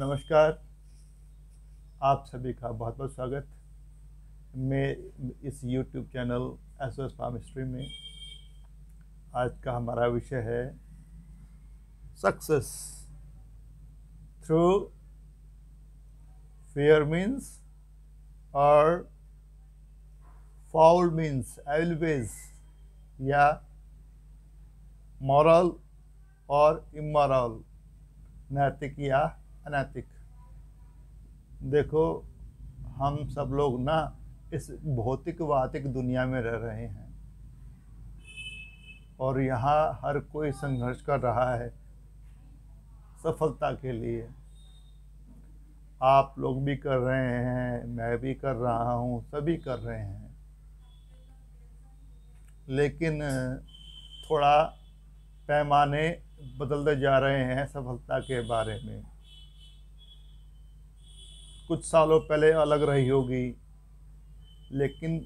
नमस्कार आप सभी का बहुत बहुत स्वागत मैं इस YouTube channel S S farm में आज का हमारा विषय है सक्सेस थ्रू फेयर मीन्स और फाउल मीन्स एलवेज या मॉरल और इमोरल नैतिक या अनैतिक देखो हम सब लोग ना इस भौतिक वातिक दुनिया में रह रहे हैं और यहाँ हर कोई संघर्ष कर रहा है सफलता के लिए आप लोग भी कर रहे हैं मैं भी कर रहा हूँ सभी कर रहे हैं लेकिन थोड़ा पैमाने बदलते जा रहे हैं सफलता के बारे में कुछ सालों पहले अलग रही होगी लेकिन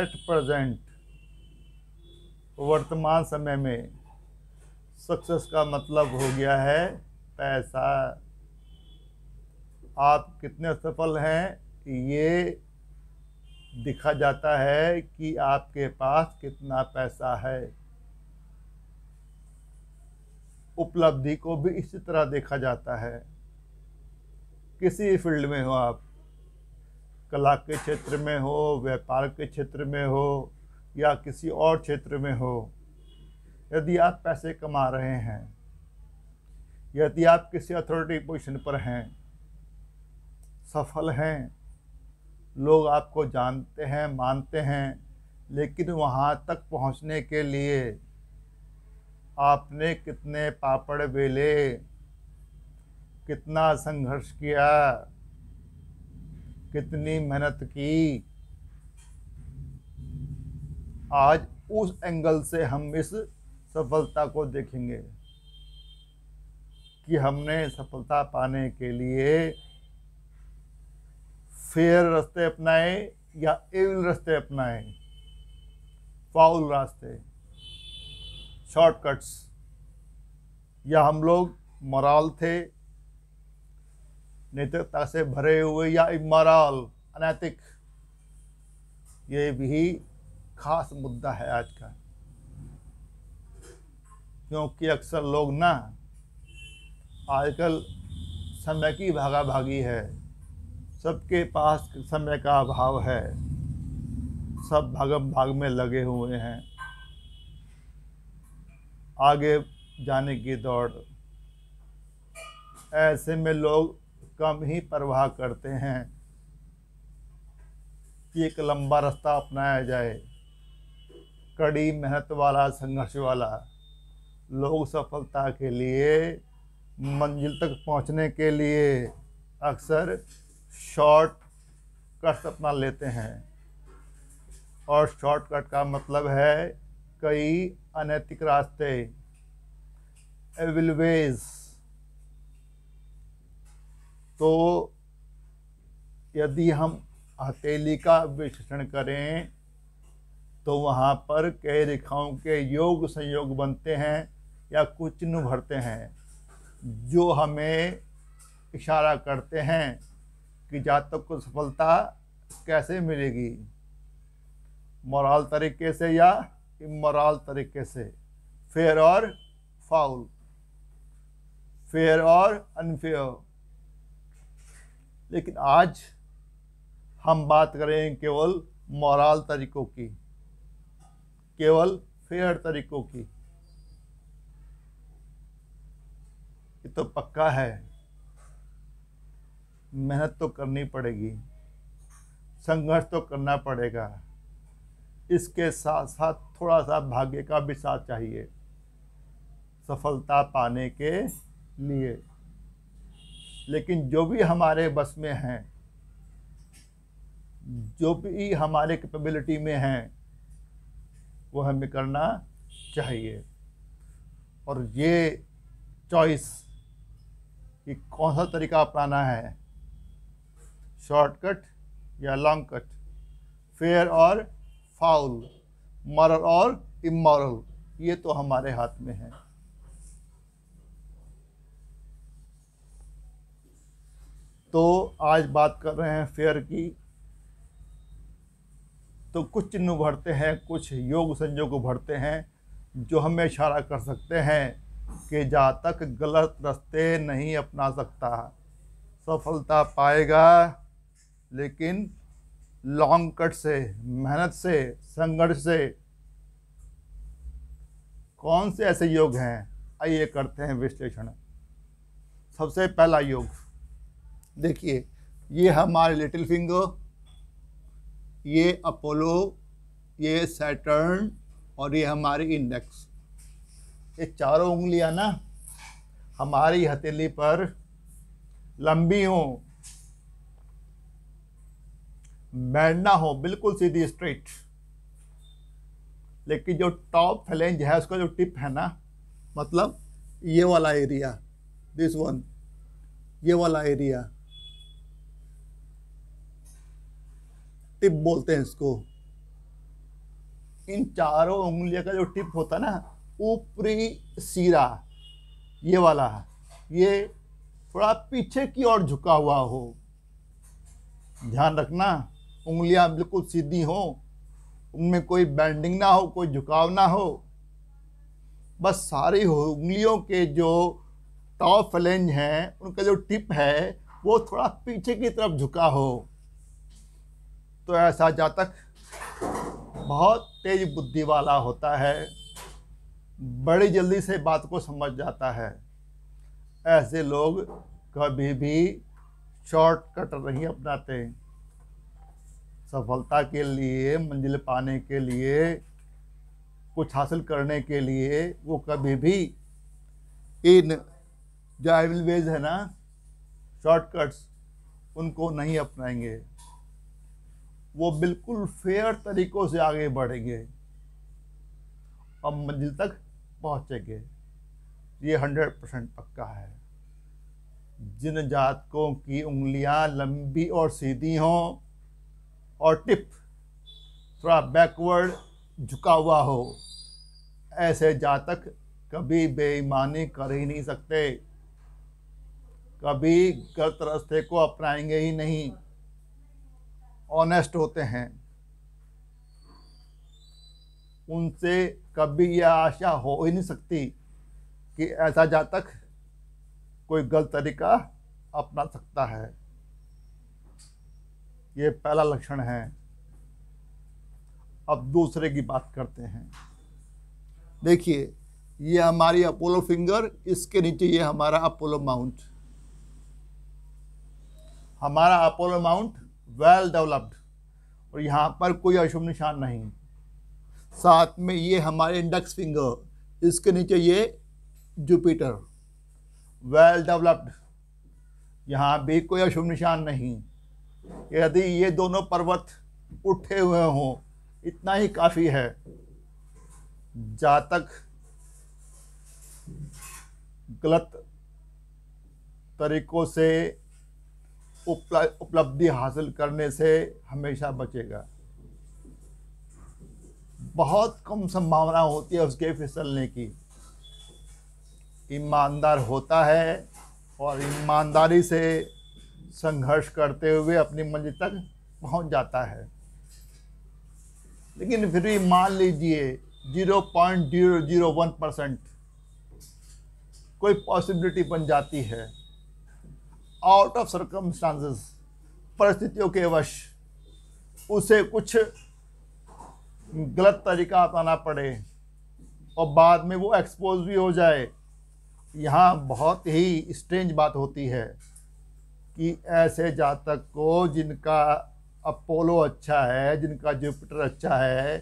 एट प्रेजेंट वर्तमान समय में सक्सेस का मतलब हो गया है पैसा आप कितने सफल हैं ये दिखा जाता है कि आपके पास कितना पैसा है उपलब्धि को भी इसी तरह देखा जाता है किसी फील्ड में हो आप कला के क्षेत्र में हो व्यापार के क्षेत्र में हो या किसी और क्षेत्र में हो यदि आप पैसे कमा रहे हैं यदि आप किसी अथॉरिटी पोजीशन पर हैं सफल हैं लोग आपको जानते हैं मानते हैं लेकिन वहाँ तक पहुँचने के लिए आपने कितने पापड़ बेले कितना संघर्ष किया कितनी मेहनत की आज उस एंगल से हम इस सफलता को देखेंगे कि हमने सफलता पाने के लिए फेयर रास्ते अपनाए या एविल रास्ते अपनाए फाउल रास्ते शॉर्टकट्स या हम लोग मराल थे नैतिकता से भरे हुए या इमाराल अनैतिक ये भी खास मुद्दा है आज का क्योंकि अक्सर लोग ना आजकल समय की भागा भागी है सबके पास समय का अभाव है सब भागम भाग में लगे हुए हैं आगे जाने की दौड़ ऐसे में लोग कम ही प्रवाह करते हैं कि एक लंबा रास्ता अपनाया जाए कड़ी मेहनत वाला संघर्ष वाला लोग सफलता के लिए मंजिल तक पहुंचने के लिए अक्सर शॉर्ट कट अपना लेते हैं और शॉर्टकट का मतलब है कई अनैतिक रास्ते एविलवेज़ तो यदि हम हथेली का विश्लेषण करें तो वहाँ पर कई रेखाओं के योग संयोग बनते हैं या कुछ चिन्ह भरते हैं जो हमें इशारा करते हैं कि जातक को सफलता कैसे मिलेगी मोराल तरीके से या इमोराल तरीके से फेयर और फाउल फेयर और अनफेयर लेकिन आज हम बात करें केवल मॉरल तरीकों की केवल फेयर तरीकों की ये तो पक्का है मेहनत तो करनी पड़ेगी संघर्ष तो करना पड़ेगा इसके साथ साथ थोड़ा सा भाग्य का भी साथ चाहिए सफलता पाने के लिए लेकिन जो भी हमारे बस में हैं जो भी हमारे कैपेबिलिटी में हैं वो हमें करना चाहिए और ये चॉइस कि कौन सा तरीका अपनाना है शॉर्टकट या लॉन्ग कट फेयर और फाउल मॉरल और इमोरल ये तो हमारे हाथ में है तो आज बात कर रहे हैं फेयर की तो कुछ चिन्ह भरते हैं कुछ योग संयोग भरते हैं जो हमें इशारा कर सकते हैं कि जातक गलत रास्ते नहीं अपना सकता सफलता पाएगा लेकिन लॉन्ग कट से मेहनत से संघर्ष से कौन से ऐसे योग हैं आइए करते हैं विश्लेषण सबसे पहला योग देखिए ये हमारे लिटिल फिंगर ये अपोलो ये सैटर्न और ये हमारी इंडेक्स ये चारों उंगलियां ना हमारी हथेली पर लंबी हो बैठना हो बिल्कुल सीधी स्ट्रेट लेकिन जो टॉप फैलेंज है उसका जो टिप है ना मतलब ये वाला एरिया दिस वन ये वाला एरिया टिप बोलते हैं इसको इन चारों उंगलियों का जो टिप होता है ना ऊपरी सिरा ये वाला ये थोड़ा पीछे की ओर झुका हुआ हो ध्यान रखना उंगलियां बिल्कुल सीधी हो उनमें कोई बैंडिंग ना हो कोई झुकाव ना हो बस सारी उंगलियों के जो टॉप फ्लेंज हैं उनका जो टिप है वो थोड़ा पीछे की तरफ झुका हो तो ऐसा जातक बहुत तेज बुद्धि वाला होता है बड़ी जल्दी से बात को समझ जाता है ऐसे लोग कभी भी शॉर्टकट नहीं अपनाते सफलता के लिए मंजिल पाने के लिए कुछ हासिल करने के लिए वो कभी भी इन जो वेज है ना शॉर्टकट्स उनको नहीं अपनाएंगे वो बिल्कुल फेयर तरीक़ों से आगे बढ़ेंगे और मंजिल तक पहुँचेंगे ये हंड्रेड परसेंट पक्का है जिन जातकों की उंगलियां लंबी और सीधी हों और टिप थोड़ा बैकवर्ड झुका हुआ हो ऐसे जातक कभी बेईमानी कर ही नहीं सकते कभी गलत रास्ते को अपनाएंगे ही नहीं ऑनेस्ट होते हैं उनसे कभी यह आशा हो ही नहीं सकती कि ऐसा जातक कोई गलत तरीका अपना सकता है ये पहला लक्षण है अब दूसरे की बात करते हैं देखिए ये हमारी अपोलो फिंगर इसके नीचे ये हमारा अपोलो माउंट हमारा अपोलो माउंट वेल डेवलप्ड और यहाँ पर कोई अशुभ निशान नहीं साथ में ये हमारे इंडेक्स फिंगर इसके नीचे ये जुपिटर वेल डेवलप्ड यहाँ भी कोई अशुभ निशान नहीं यदि ये दोनों पर्वत उठे हुए हों इतना ही काफ़ी है जातक गलत तरीक़ों से उपलब्धि हासिल करने से हमेशा बचेगा बहुत कम संभावना होती है उसके फिसलने की ईमानदार होता है और ईमानदारी से संघर्ष करते हुए अपनी मंजिल तक पहुंच जाता है लेकिन फिर भी मान लीजिए zero point zero zero one percent कोई पॉसिबिलिटी बन जाती है आउट ऑफ सर्कमस्टांसेस परिस्थितियों के वश उसे कुछ गलत तरीका अपनाना पड़े और बाद में वो एक्सपोज भी हो जाए यहाँ बहुत ही स्ट्रेंज बात होती है कि ऐसे जातक को जिनका अपोलो अच्छा है जिनका जुपिटर अच्छा है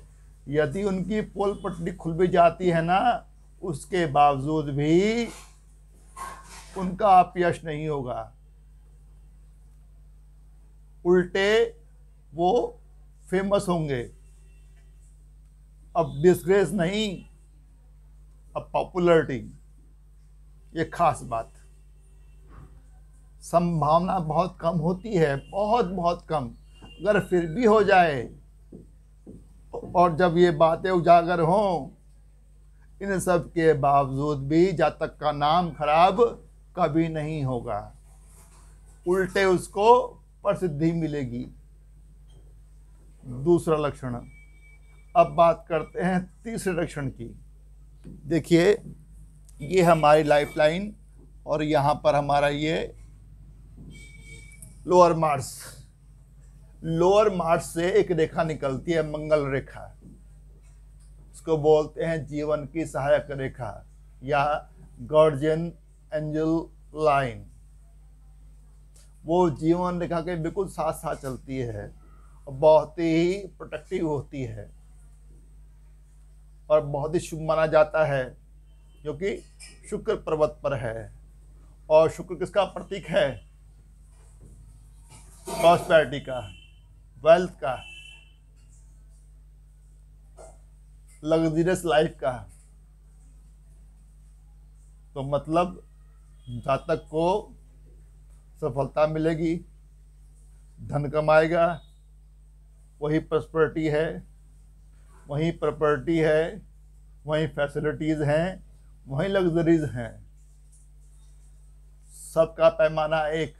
यदि उनकी पोल पटरी खुल भी जाती है ना उसके बावजूद भी उनका अपयश नहीं होगा उल्टे वो फेमस होंगे अब डिस्ग्रेस नहीं अब पॉपुलरिटी ये खास बात संभावना बहुत कम होती है बहुत बहुत कम अगर फिर भी हो जाए और जब ये बातें उजागर हों इन सब के बावजूद भी जातक का नाम खराब कभी नहीं होगा उल्टे उसको प्रसिद्धि मिलेगी दूसरा लक्षण अब बात करते हैं तीसरे लक्षण की देखिए ये हमारी लाइफलाइन और यहाँ पर हमारा ये लोअर मार्स लोअर मार्स से एक रेखा निकलती है मंगल रेखा इसको बोलते हैं जीवन की सहायक रेखा या गार्जियन एंजल लाइन वो जीवन रेखा के बिल्कुल साथ साथ चलती है और बहुत ही प्रोटेक्टिव होती है और बहुत ही शुभ माना जाता है जो कि शुक्र पर्वत पर है और शुक्र किसका प्रतीक है प्रॉस्पैरिटी का वेल्थ का लग्जरियस लाइफ का तो मतलब जातक को सफलता मिलेगी धन कमाएगा वही प्रॉस्पर्टी है वही प्रॉपर्टी है वही फैसिलिटीज़ हैं वही लग्जरीज हैं सबका पैमाना एक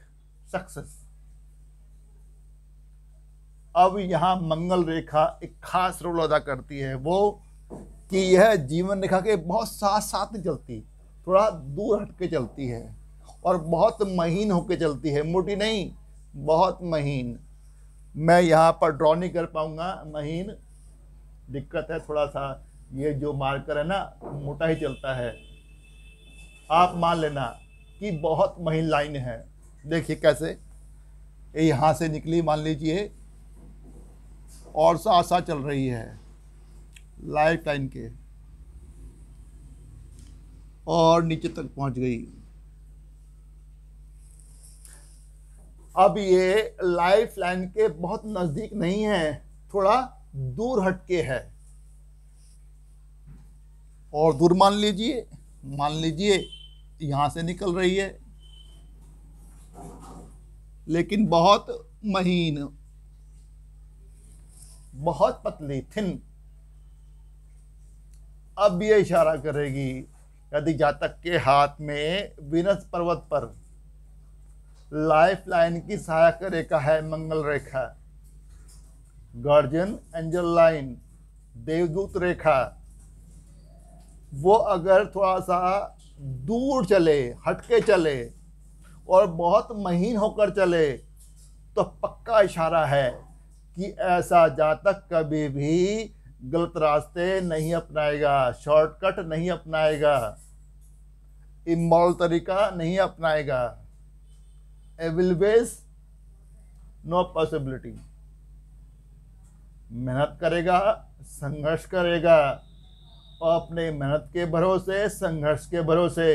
सक्सेस अब यहाँ मंगल रेखा एक खास रोल अदा करती है वो कि यह जीवन रेखा के बहुत साथ साथ नहीं चलती थोड़ा दूर हट के चलती है और बहुत महीन होकर चलती है मोटी नहीं बहुत महीन मैं यहाँ पर ड्रॉ नहीं कर पाऊँगा महीन दिक्कत है थोड़ा सा ये जो मार्कर है ना मोटा ही चलता है आप मान लेना कि बहुत महीन लाइन है देखिए कैसे यहाँ से निकली मान लीजिए और सा आशा चल रही है लाइफ लाइन के और नीचे तक पहुँच गई अब ये लाइफ लाइन के बहुत नज़दीक नहीं है थोड़ा दूर हटके है और दूर मान लीजिए मान लीजिए यहां से निकल रही है लेकिन बहुत महीन बहुत पतली थिन अब ये इशारा करेगी यदि जातक के हाथ में विनस पर्वत पर लाइफ लाइन की सहायक रेखा है मंगल रेखा गार्जियन एंजल लाइन देवदूत रेखा वो अगर थोड़ा सा दूर चले हटके चले और बहुत महीन होकर चले तो पक्का इशारा है कि ऐसा जातक कभी भी गलत रास्ते नहीं अपनाएगा शॉर्टकट नहीं अपनाएगा इमोल तरीका नहीं अपनाएगा एविलवेज नो पॉसिबिलिटी मेहनत करेगा संघर्ष करेगा और अपने मेहनत के भरोसे संघर्ष के भरोसे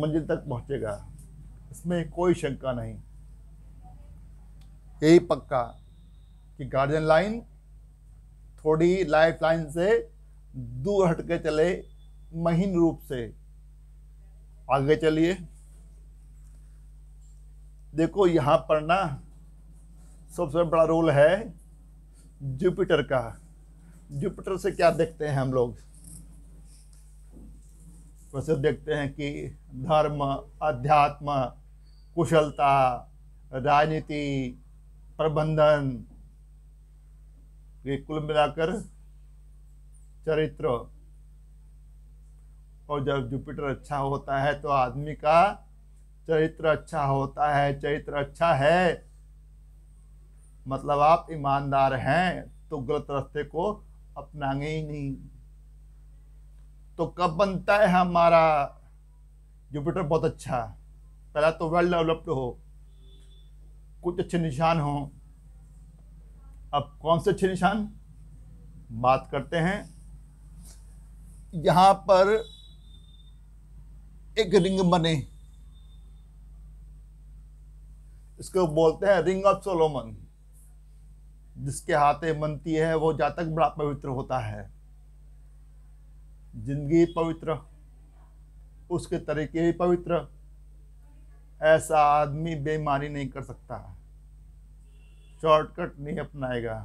मंजिल तक पहुंचेगा इसमें कोई शंका नहीं यही पक्का कि गार्डन लाइन थोड़ी लाइफ लाइन से दूर हटके चले महीन रूप से आगे चलिए देखो यहाँ पर ना सबसे बड़ा रोल है जुपिटर का जुपिटर से क्या देखते हैं हम लोग वैसे देखते हैं कि धर्म अध्यात्म कुशलता राजनीति प्रबंधन ये कुल मिलाकर चरित्र और जब जुपिटर अच्छा होता है तो आदमी का चरित्र अच्छा होता है चरित्र अच्छा है मतलब आप ईमानदार हैं तो गलत रास्ते को अपनाएंगे ही नहीं तो कब बनता है हमारा जुपिटर बहुत अच्छा पहला तो वेल डेवलप्ड हो कुछ अच्छे निशान हो अब कौन से अच्छे निशान बात करते हैं यहाँ पर एक रिंग बने इसको बोलते हैं रिंग ऑफ सोलोमन जिसके हाथे बनती है वो जातक बड़ा पवित्र होता है जिंदगी पवित्र उसके तरीके भी पवित्र ऐसा आदमी बेईमानी नहीं कर सकता शॉर्टकट नहीं अपनाएगा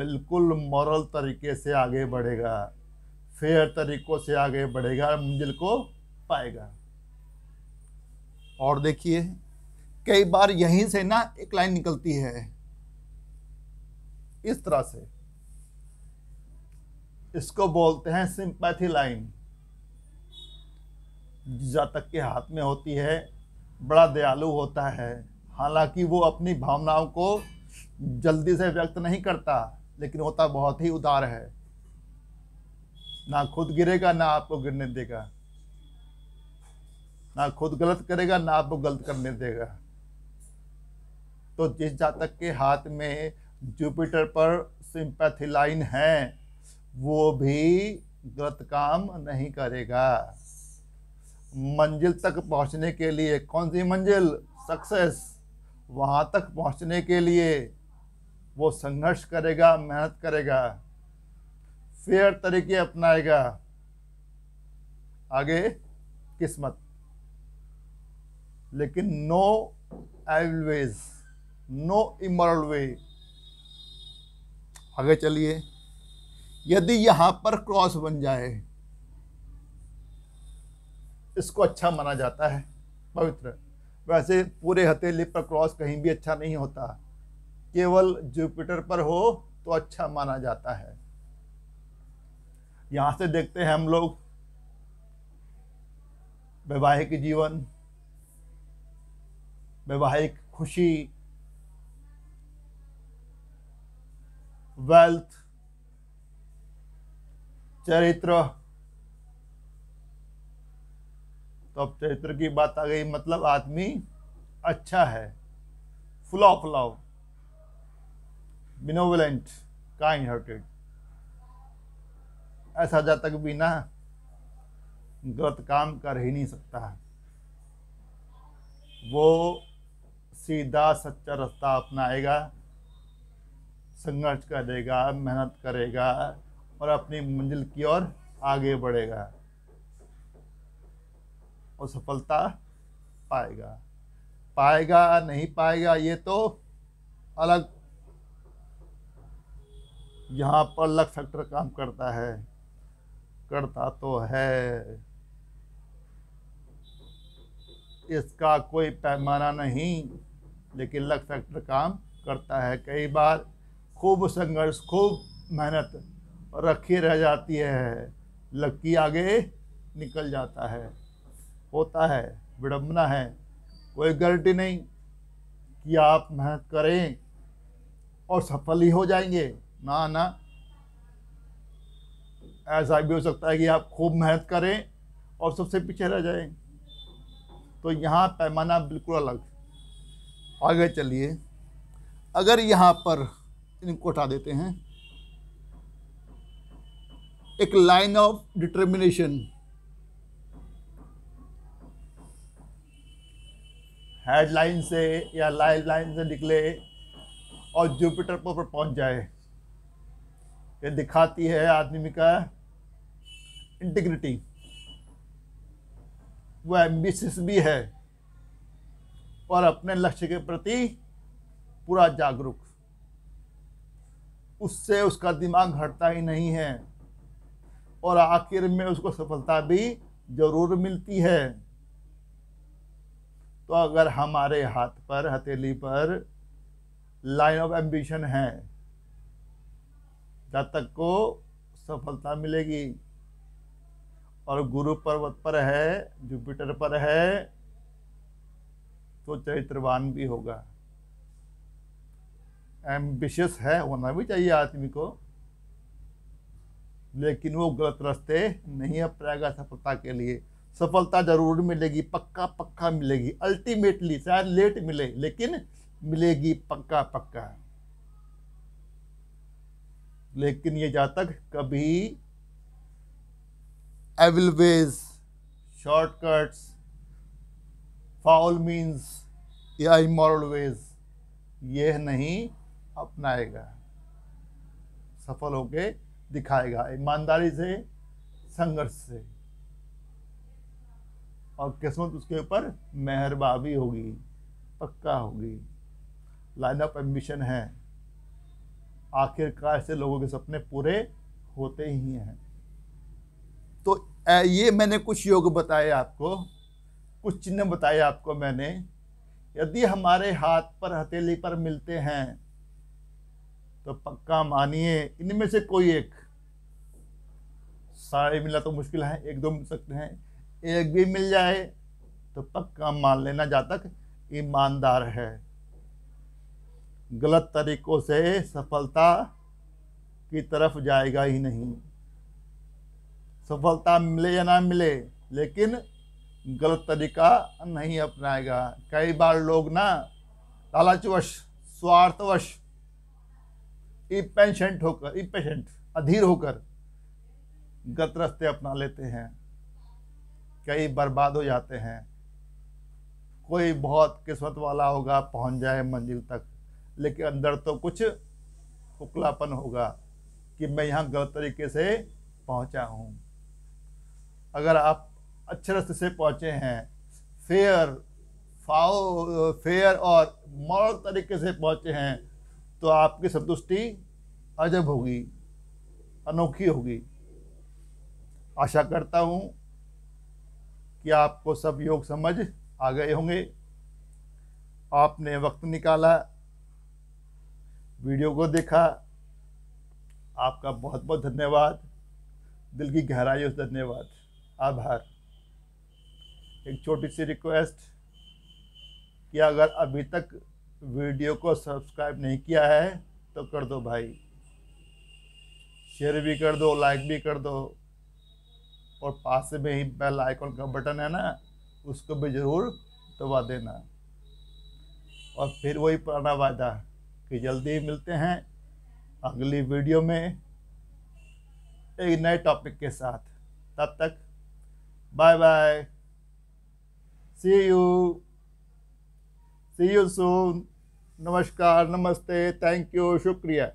बिल्कुल मॉरल तरीके से आगे बढ़ेगा फेयर तरीक़ों से आगे बढ़ेगा मंजिल को पाएगा और देखिए कई बार यहीं से ना एक लाइन निकलती है इस तरह से इसको बोलते हैं सिंपैथी लाइन जातक के हाथ में होती है बड़ा दयालु होता है हालांकि वो अपनी भावनाओं को जल्दी से व्यक्त नहीं करता लेकिन होता बहुत ही उदार है ना खुद गिरेगा ना आपको गिरने देगा ना खुद गलत करेगा ना आपको गलत करने देगा तो जिस जातक के हाथ में जुपिटर पर लाइन है वो भी गलत काम नहीं करेगा मंजिल तक पहुंचने के लिए कौन सी मंजिल सक्सेस वहां तक पहुंचने के लिए वो संघर्ष करेगा मेहनत करेगा फेयर तरीके अपनाएगा आगे किस्मत लेकिन no always no immoral way आगे चलिए यदि यहां पर क्रॉस बन जाए इसको अच्छा माना जाता है पवित्र वैसे पूरे हथेली पर क्रॉस कहीं भी अच्छा नहीं होता केवल जुपिटर पर हो तो अच्छा माना जाता है यहां से देखते हैं हम लोग वैवाहिक जीवन वैवाहिक खुशी वेल्थ चरित्र तो अब चरित्र की बात आ गई मतलब आदमी अच्छा है full of love benevolent kind hearted ऐसा जा तक भी ना गलत काम कर ही नहीं सकता वो सीधा सच्चा रास्ता अपनाएगा संघर्ष करेगा मेहनत करेगा और अपनी मंजिल की ओर आगे बढ़ेगा और सफलता पाएगा पाएगा नहीं पाएगा ये तो अलग यहाँ पर अलग फैक्टर काम करता है करता तो है इसका कोई पैमाना नहीं लेकिन लक फैक्टर काम करता है कई बार खूब संघर्ष खूब मेहनत रखी रह जाती है लक्की आगे निकल जाता है होता है विडम्बना है कोई गारंटी नहीं कि आप मेहनत करें और सफल ही हो जाएंगे ना ना ऐसा भी हो सकता है कि आप खूब मेहनत करें और सबसे पीछे रह जाएं तो यहाँ पैमाना बिल्कुल अलग आगे चलिए अगर यहाँ पर इनको हटा देते हैं एक लाइन ऑफ डिटर्मिनेशन हेडलाइन से या लाइन लाइन से निकले और जुपिटर पर पहुंच जाए ये दिखाती है आदमी का इंटीग्रिटी वो एम्बिशियस भी है और अपने लक्ष्य के प्रति पूरा जागरूक उससे उसका दिमाग घटता ही नहीं है और आखिर में उसको सफलता भी ज़रूर मिलती है तो अगर हमारे हाथ पर हथेली पर लाइन ऑफ एम्बिशन है जब तक को सफलता मिलेगी और गुरु पर्वत पर है जुपिटर पर है तो चरित्रवान भी होगा एम्बिशियस है होना भी चाहिए आदमी को लेकिन वो गलत रास्ते नहीं अपनाएगा सफलता के लिए सफलता जरूर मिलेगी पक्का पक्का मिलेगी अल्टीमेटली शायद लेट मिले लेकिन मिलेगी पक्का पक्का लेकिन ये जातक कभी एविलवेज शॉर्टकट्स फाउल मीन्स या इमोरल वेज यह नहीं अपनाएगा सफल होके दिखाएगा ईमानदारी से संघर्ष से और किस्मत उसके ऊपर मेहरबाबी होगी पक्का होगी लाइन ऑफ एम्बिशन है आखिरकार से लोगों के सपने पूरे होते ही हैं तो ये मैंने कुछ योग बताए आपको कुछ चिन्ह बताए आपको मैंने यदि हमारे हाथ पर हथेली पर मिलते हैं तो पक्का मानिए इनमें से कोई एक सारे मिला तो मुश्किल है एक दो मिल सकते हैं एक भी मिल जाए तो पक्का मान लेना जा तक ईमानदार है गलत तरीक़ों से सफलता की तरफ जाएगा ही नहीं सफलता मिले या ना मिले लेकिन गलत तरीका नहीं अपनाएगा कई बार लोग ना लालचवश स्वार्थवश इपेंशेंट होकर इपेशेंट अधीर होकर गलत रास्ते अपना लेते हैं कई बर्बाद हो जाते हैं कोई बहुत किस्मत वाला होगा पहुंच जाए मंजिल तक लेकिन अंदर तो कुछ उकलापन होगा कि मैं यहाँ गलत तरीके से पहुँचा हूँ अगर आप अच्छे रस्ते से पहुँचे हैं फेयर फाओ फेयर और मॉरल तरीके से पहुँचे हैं तो आपकी संतुष्टि अजब होगी अनोखी होगी आशा करता हूँ कि आपको सब योग समझ आ गए होंगे आपने वक्त निकाला वीडियो को देखा आपका बहुत बहुत धन्यवाद दिल की गहराइयों से धन्यवाद आभार एक छोटी सी रिक्वेस्ट कि अगर अभी तक वीडियो को सब्सक्राइब नहीं किया है तो कर दो भाई शेयर भी कर दो लाइक भी कर दो और पास में ही बेल आइकॉन का बटन है ना उसको भी ज़रूर दबा देना और फिर वही पुराना वादा कि जल्दी ही मिलते हैं अगली वीडियो में एक नए टॉपिक के साथ तब तक bye bye see you see you soon नमस्कार नमस्ते थैंक यू शुक्रिया